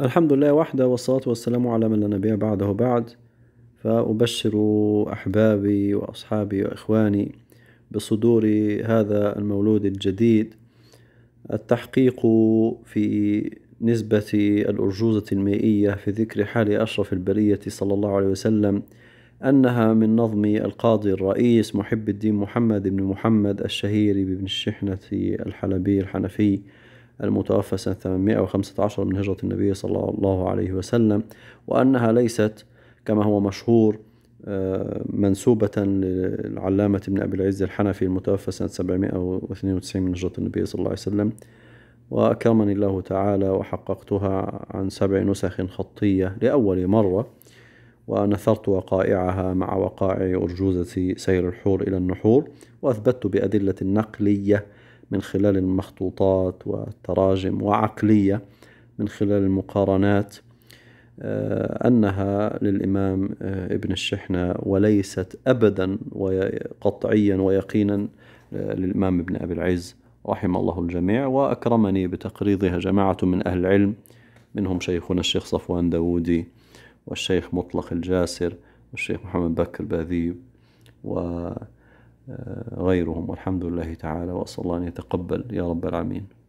الحمد لله وحده والصلاة والسلام على من لا نبي بعده بعد فأبشر أحبابي وأصحابي وإخواني بصدور هذا المولود الجديد التحقيق في نسبة الأرجوزة المائية في ذكر حال أشرف البرية صلى الله عليه وسلم أنها من نظم القاضي الرئيس محب الدين محمد بن محمد الشهير بن الشحنة الحلبي الحنفي المتوفى سنة 815 من هجرة النبي صلى الله عليه وسلم وأنها ليست كما هو مشهور آه، منسوبة للعلامة ابن أبي العز الحنفي المتوفى سنة 792 من هجرة النبي صلى الله عليه وسلم وأكرمني الله تعالى وحققتها عن سبع نسخ خطية لأول مرة ونثرت وقائعها مع وقائع أرجوزة سير الحور إلى النحور وأثبتت بأدلة نقلية من خلال المخطوطات والتراجم وعقلية من خلال المقارنات آه، أنها للإمام آه، ابن الشحنة وليست أبدا وقطعيا ويقينا آه، للإمام ابن أبي العز رحم الله الجميع وأكرمني بتقريضها جماعة من أهل العلم منهم شيخنا الشيخ صفوان داودي والشيخ مطلق الجاسر والشيخ محمد بكر باذيب و غيرهم والحمد لله تعالى وأسأل الله أن يتقبل يا رب العالمين